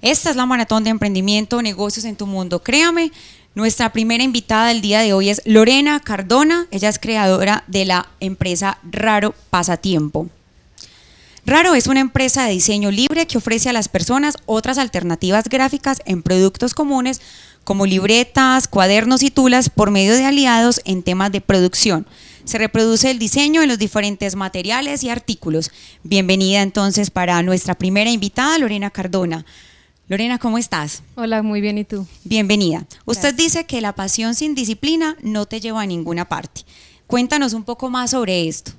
Esta es la maratón de emprendimiento, negocios en tu mundo. Créame, nuestra primera invitada del día de hoy es Lorena Cardona. Ella es creadora de la empresa Raro Pasatiempo. Raro es una empresa de diseño libre que ofrece a las personas otras alternativas gráficas en productos comunes como libretas, cuadernos y tulas por medio de aliados en temas de producción. Se reproduce el diseño en los diferentes materiales y artículos. Bienvenida entonces para nuestra primera invitada, Lorena Cardona. Lorena, ¿cómo estás? Hola, muy bien, ¿y tú? Bienvenida. Usted dice que la pasión sin disciplina no te lleva a ninguna parte. Cuéntanos un poco más sobre esto.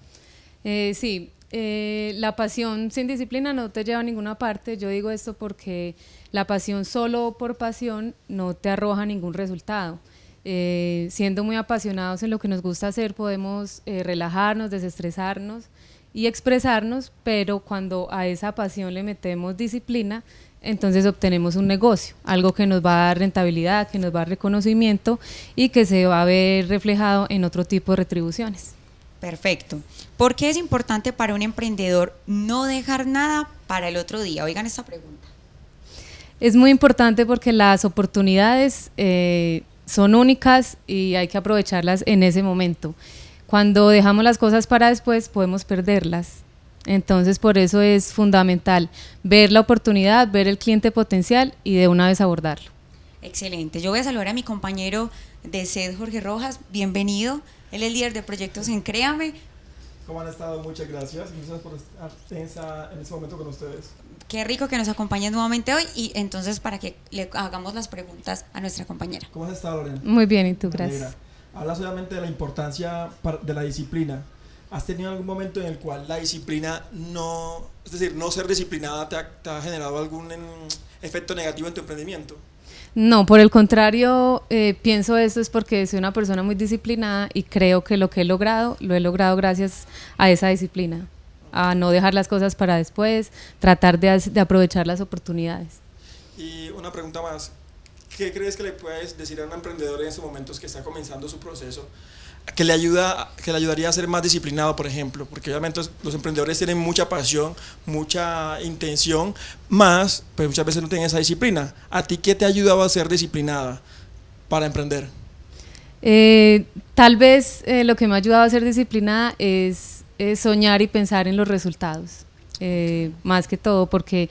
Eh, sí, eh, la pasión sin disciplina no te lleva a ninguna parte. Yo digo esto porque la pasión solo por pasión no te arroja ningún resultado. Eh, siendo muy apasionados en lo que nos gusta hacer, podemos eh, relajarnos, desestresarnos y expresarnos, pero cuando a esa pasión le metemos disciplina, entonces obtenemos un negocio, algo que nos va a dar rentabilidad, que nos va a dar reconocimiento y que se va a ver reflejado en otro tipo de retribuciones. Perfecto. ¿Por qué es importante para un emprendedor no dejar nada para el otro día? Oigan esta pregunta. Es muy importante porque las oportunidades eh, son únicas y hay que aprovecharlas en ese momento. Cuando dejamos las cosas para después podemos perderlas. Entonces por eso es fundamental ver la oportunidad, ver el cliente potencial y de una vez abordarlo. Excelente. Yo voy a saludar a mi compañero de SED Jorge Rojas. Bienvenido. Él es líder de proyectos en Créame. ¿Cómo han estado? Muchas gracias. Gracias por estar en, este momento con ustedes. Qué rico que nos acompañes nuevamente hoy y entonces para que le hagamos las preguntas a nuestra compañera. ¿Cómo has estado, Lorena? Muy bien, ¿y tú? Gracias. Habla solamente de la importancia de la disciplina. ¿Has tenido algún momento en el cual la disciplina no, es decir, no ser disciplinada te ha generado algún em, efecto negativo en tu emprendimiento? No, por el contrario, eh, pienso esto es porque soy una persona muy disciplinada y creo que lo que he logrado, lo he logrado gracias a esa disciplina, a no dejar las cosas para después, tratar de, de aprovechar las oportunidades. Y una pregunta más, ¿qué crees que le puedes decir a un emprendedor en estos momentos que está comenzando su proceso? Que le, ayuda, que le ayudaría a ser más disciplinado, por ejemplo, porque obviamente los emprendedores tienen mucha pasión, mucha intención, más, pero pues, muchas veces no tienen esa disciplina. ¿A ti qué te ha ayudado a ser disciplinada para emprender? Eh, tal vez eh, lo que me ha ayudado a ser disciplinada es, soñar y pensar en los resultados, eh, más que todo, porque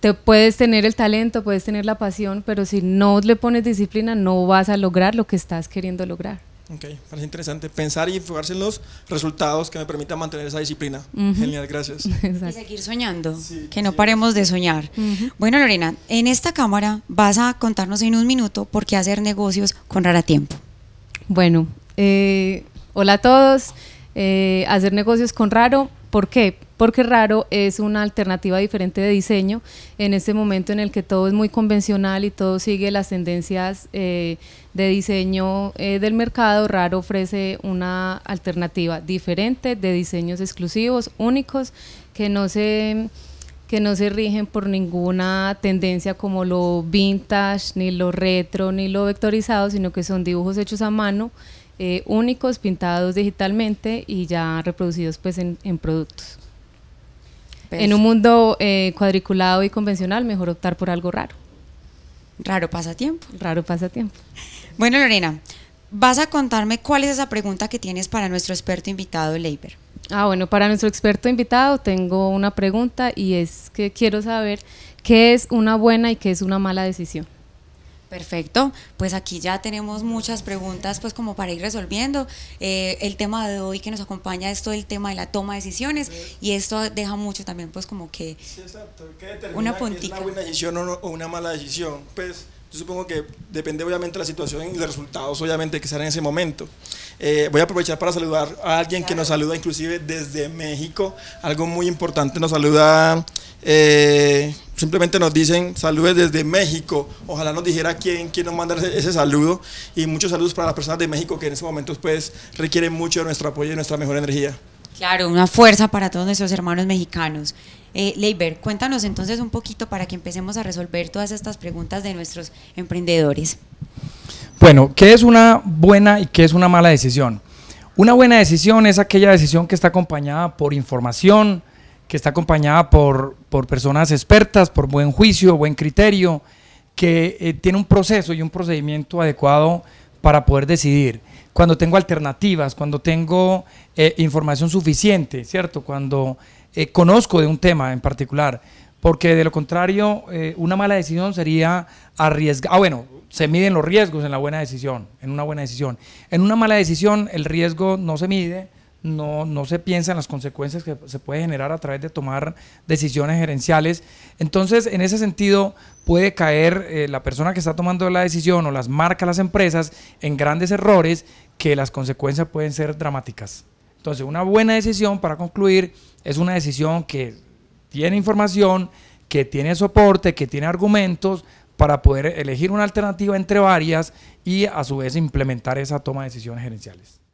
te puedes tener el talento, puedes tener la pasión, pero si no le pones disciplina no vas a lograr lo que estás queriendo lograr. Ok, parece interesante. Pensar y enfocarse en los resultados que me permitan mantener esa disciplina. Genial, gracias. Y seguir soñando, que no paremos de soñar. Bueno, Lorena, en esta cámara vas a contarnos en un minuto por qué hacer negocios con Rara Tiempo. Bueno, eh, hola a todos. Eh, hacer negocios con Raro ¿Por qué? Porque raro es una alternativa diferente de diseño en este momento en el que todo es muy convencional y todo sigue las tendencias eh, de diseño eh, del mercado. Raro ofrece una alternativa diferente de diseños exclusivos, únicos, que no que no se rigen por ninguna tendencia como lo vintage, ni lo retro, ni lo vectorizado, sino que son dibujos hechos a mano eh, únicos pintados digitalmente y ya reproducidos pues en, productos. Pues en un mundo eh, cuadriculado y convencional, mejor optar por algo raro. Raro pasatiempo. Raro pasatiempo. Bueno, Lorena, vas a contarme cuál es esa pregunta que tienes para nuestro experto invitado, Leiber. Ah, bueno, para nuestro experto invitado tengo una pregunta y es que quiero saber qué es una buena y qué es una mala decisión. Perfecto, pues aquí ya tenemos muchas preguntas pues como para ir resolviendo. Eh, el tema de hoy que nos acompaña es todo el tema de la toma de decisiones y esto deja mucho también pues como que una puntita. una buena decisión o, una mala decisión, pues yo supongo que depende obviamente de la situación y los resultados obviamente que sean en ese momento. Eh, voy a aprovechar para saludar a alguien que nos saluda inclusive desde México. Algo muy importante, nos saluda, eh, simplemente nos dicen saludos desde México. Ojalá nos dijera quién, nos manda ese, saludo. Y muchos saludos para las personas de México que en ese momento pues requieren mucho de nuestro apoyo y nuestra mejor energía. Claro, una fuerza para todos nuestros hermanos mexicanos. Eh, Leiber, cuéntanos entonces un poquito para que empecemos a resolver todas estas preguntas de nuestros emprendedores. Bueno, ¿qué es una buena y qué es una mala decisión? Una buena decisión es aquella decisión que está acompañada por información, que está acompañada por, personas expertas, por buen juicio, buen criterio, que eh, tiene un proceso y un procedimiento adecuado para poder decidir cuando tengo alternativas, cuando tengo eh, información suficiente, ¿cierto? Cuando eh, conozco de un tema en particular, porque de lo contrario, eh, una mala decisión sería arriesgar. Ah, bueno, se miden los riesgos en la buena decisión, en una buena decisión. En una mala decisión, el riesgo no se mide, no, se piensa en las consecuencias que se puede generar a través de tomar decisiones gerenciales. Entonces, en ese sentido, puede caer eh, la persona que está tomando la decisión o las marcas, las empresas, en grandes errores que las consecuencias pueden ser dramáticas. Entonces, una buena decisión, para concluir, es una decisión que tiene información, que tiene soporte, que tiene argumentos para poder elegir una alternativa entre varias y a su vez implementar esa toma de decisiones gerenciales.